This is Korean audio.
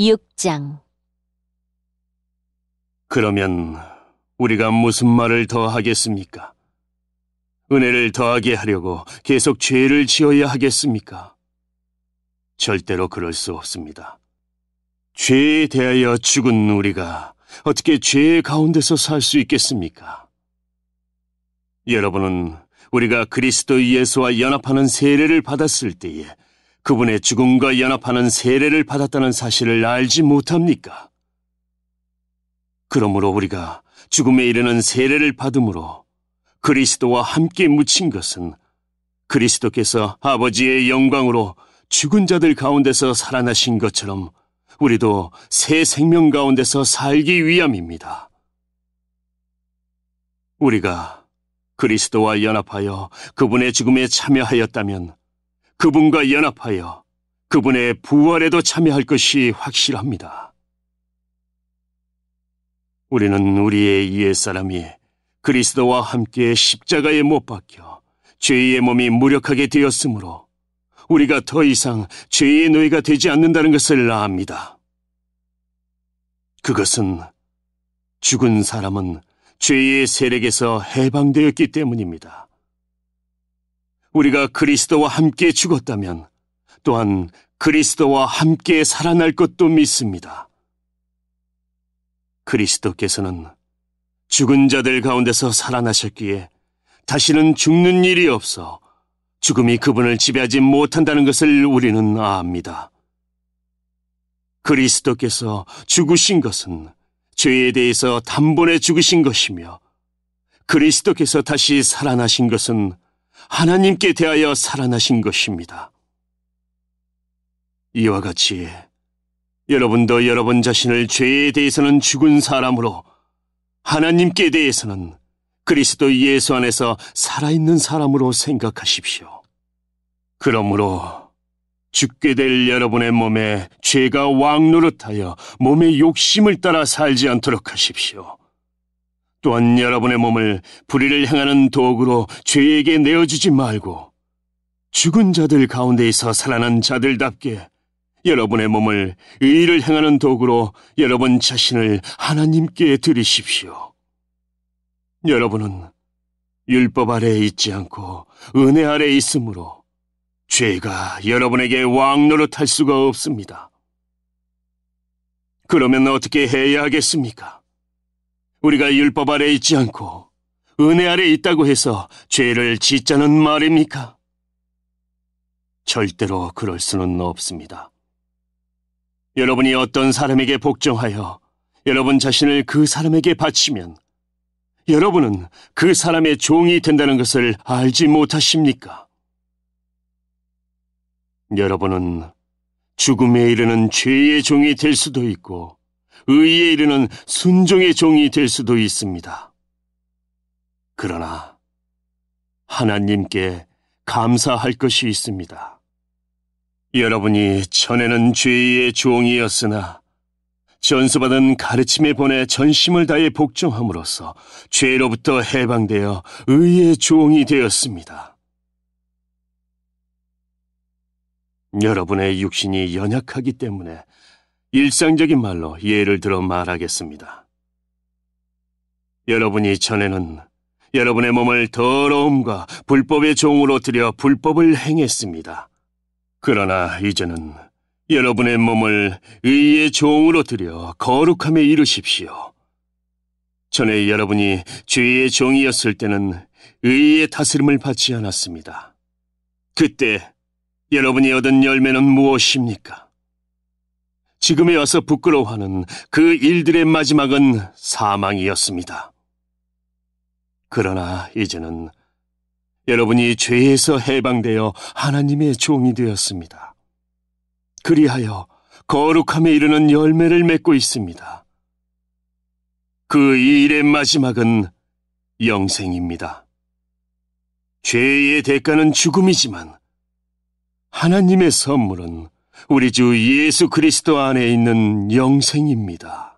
6장 그러면 우리가 무슨 말을 더 하겠습니까? 은혜를 더하게 하려고 계속 죄를 지어야 하겠습니까? 절대로 그럴 수 없습니다. 죄에 대하여 죽은 우리가 어떻게 죄의 가운데서 살 수 있겠습니까? 여러분은 우리가 그리스도 예수와 연합하는 세례를 받았을 때에 그분의 죽음과 연합하는 세례를 받았다는 사실을 알지 못합니까? 그러므로 우리가 죽음에 이르는 세례를 받음으로 그리스도와 함께 묻힌 것은 그리스도께서 아버지의 영광으로 죽은 자들 가운데서 살아나신 것처럼 우리도 새 생명 가운데서 살기 위함입니다. 우리가 그리스도와 연합하여 그분의 죽음에 참여하였다면 그분과 연합하여 그분의 부활에도 참여할 것이 확실합니다. 우리는 우리의 옛사람이 그리스도와 함께 십자가에 못 박혀 죄의 몸이 무력하게 되었으므로 우리가 더 이상 죄의 노예가 되지 않는다는 것을 압니다. 그것은 죽은 사람은 죄의 세력에서 해방되었기 때문입니다. 우리가 그리스도와 함께 죽었다면 또한 그리스도와 함께 살아날 것도 믿습니다. 그리스도께서는 죽은 자들 가운데서 살아나셨기에 다시는 죽는 일이 없어 죽음이 그분을 지배하지 못한다는 것을 우리는 압니다. 그리스도께서 죽으신 것은 죄에 대해서 단번에 죽으신 것이며 그리스도께서 다시 살아나신 것은 하나님께 대하여 살아나신 것입니다. 이와 같이 여러분도 여러분 자신을 죄에 대해서는 죽은 사람으로 하나님께 대해서는 그리스도 예수 안에서 살아있는 사람으로 생각하십시오. 그러므로 죽게 될 여러분의 몸에 죄가 왕노릇하여 몸의 욕심을 따라 살지 않도록 하십시오. 또한 여러분의 몸을 불의를 향하는 도구로 죄에게 내어주지 말고 죽은 자들 가운데에서 살아난 자들답게 여러분의 몸을 의를 향하는 도구로 여러분 자신을 하나님께 드리십시오. 여러분은 율법 아래에 있지 않고 은혜 아래에 있으므로 죄가 여러분에게 왕노릇할 수가 없습니다. 그러면 어떻게 해야 하겠습니까? 우리가 율법 아래 있지 않고 은혜 아래 있다고 해서 죄를 짓자는 말입니까? 절대로 그럴 수는 없습니다. 여러분이 어떤 사람에게 복종하여 여러분 자신을 그 사람에게 바치면 여러분은 그 사람의 종이 된다는 것을 알지 못하십니까? 여러분은 죽음에 이르는 죄의 종이 될 수도 있고 의에 이르는 순종의 종이 될 수도 있습니다. 그러나 하나님께 감사할 것이 있습니다. 여러분이 전에는 죄의 종이었으나 전수받은 가르침에 보내 전심을 다해 복종함으로써 죄로부터 해방되어 의의 종이 되었습니다. 여러분의 육신이 연약하기 때문에 일상적인 말로 예를 들어 말하겠습니다. 여러분이 전에는 여러분의 몸을 더러움과 불법의 종으로 들여 불법을 행했습니다. 그러나 이제는 여러분의 몸을 의의 종으로 들여 거룩함에 이르십시오. 전에 여러분이 죄의 종이었을 때는 의의 다스림을 받지 않았습니다. 그때 여러분이 얻은 열매는 무엇입니까? 지금에 와서 부끄러워하는 그 일들의 마지막은 사망이었습니다. 그러나 이제는 여러분이 죄에서 해방되어 하나님의 종이 되었습니다. 그리하여 거룩함에 이르는 열매를 맺고 있습니다. 그 일의 마지막은 영생입니다. 죄의 대가는 죽음이지만 하나님의 선물은 우리 주 예수 그리스도 안에 있는 영생입니다.